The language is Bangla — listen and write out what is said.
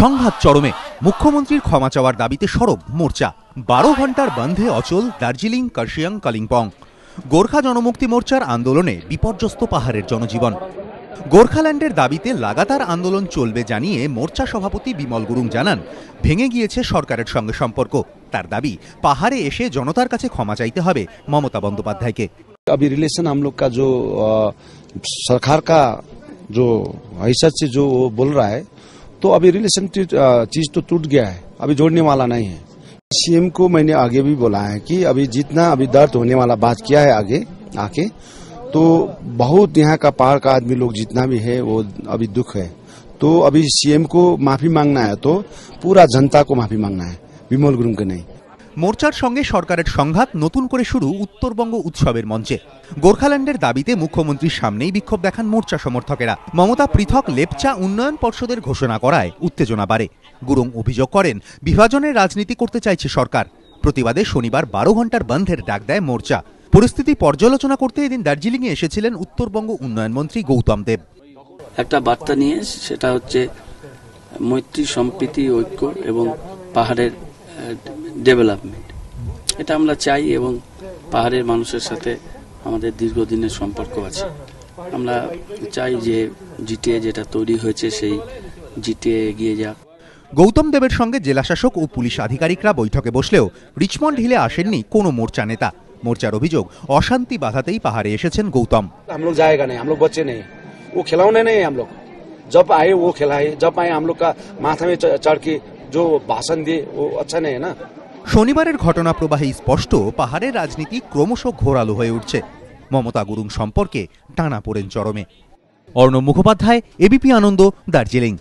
সংঘাত চরমে মুখ্যমন্ত্রীর ক্ষমা চাওয়ার দাবিতে সরব মোর্চা বারো ঘন্টার বন্ধে অচল দার্জিলিং কার্শিয়াং কালিম্পং গোর্খা জনমুক্তি মোর্চার আন্দোলনে বিপর্যস্ত পাহাড়ের জনজীবন গোর্খাল্যান্ডের দাবিতে লাগাতার আন্দোলন চলবে জানিয়ে মোর্চা সভাপতি বিমল গুরুং জানান ভেঙে গিয়েছে সরকারের সঙ্গে সম্পর্ক তার দাবি পাহাড়ে এসে জনতার কাছে ক্ষমা চাইতে হবে মমতা বন্দ্যোপাধ্যায়কে अभी रिलेशन हम लोग का ऐसा से जो बोल रहा है तो अभी रिलेशन चीज तो टूट गया है अभी जोड़ने वाला नहीं है सीएम को मैंने आगे भी बोला है कि अभी जितना अभी दर्द होने वाला बात किया है आगे आके तो बहुत यहाँ का पहाड़ का आदमी लोग जितना भी है वो अभी दुख है तो अभी सीएम को माफी मांगना है तो पूरा जनता को माफी मांगना है विमोल गुरु के नहीं মোর্চার সঙ্গে সরকারের সংঘাত নতুন করে শুরু উত্তরবঙ্গ উৎসবের মঞ্চে গোর্খাল্যান্ডের দাবিতে মুখ্যমন্ত্রীর সামনেই বিক্ষোভ দেখান মোর্চা সমর্থকেরা মমতা পৃথক লেপচা উন্নয়ন পর্ষদের ঘোষণা করায় উত্তেজনা বাড়ে গুরুং অভিযোগ করেন বিভাজনের রাজনীতি করতে চাইছে সরকার প্রতিবাদে শনিবার বারো ঘন্টার বন্ধের ডাক দেয় মোর্চা পরিস্থিতি পর্যালোচনা করতে এদিন দার্জিলিংয়ে এসেছিলেন উত্তরবঙ্গ উন্নয়ন মন্ত্রী গৌতম দেব একটা বার্তা নিয়ে সেটা হচ্ছে মৈত্রী সম্প্রীতি ঐক্য এবং পাহাড়ের ডেভেলপমেন্ট এটা আমরা চাই এবং পাহাড়ের মানুষের সাথে আমাদের দীর্ঘদিনের সম্পর্ক আছে আমরা চাই যে জিটিএ যেটা তৈরি হয়েছে সেই জিটিএ এগিয়ে যাক গৌতম দেবের সঙ্গে জেলাশাসক ও পুলিশ আধিকারিকরা বৈঠকে বসলেও রিচমন্ড হিলে আসেননি কোনো মোর্চা নেতা মোর্চার অভিযোগ অশান্তি বাধাতেই পাহাড়ে এসেছেন গৌতম আমলক জায়গা নেই नहीं हम নেই ও খেলাও নেই खिलौने नहीं আয়ে ও लोग जब आए वो खिलाए जब आए শনিবারের ঘটনা প্রবাহে স্পষ্ট পাহাড়ের রাজনীতি ক্রমশ ঘোরালো হয়ে উঠছে মমতা গুরুং সম্পর্কে টানা পড়েন চরমে অর্ণব মুখোপাধ্যায় এবিপি আনন্দ দার্জিলিং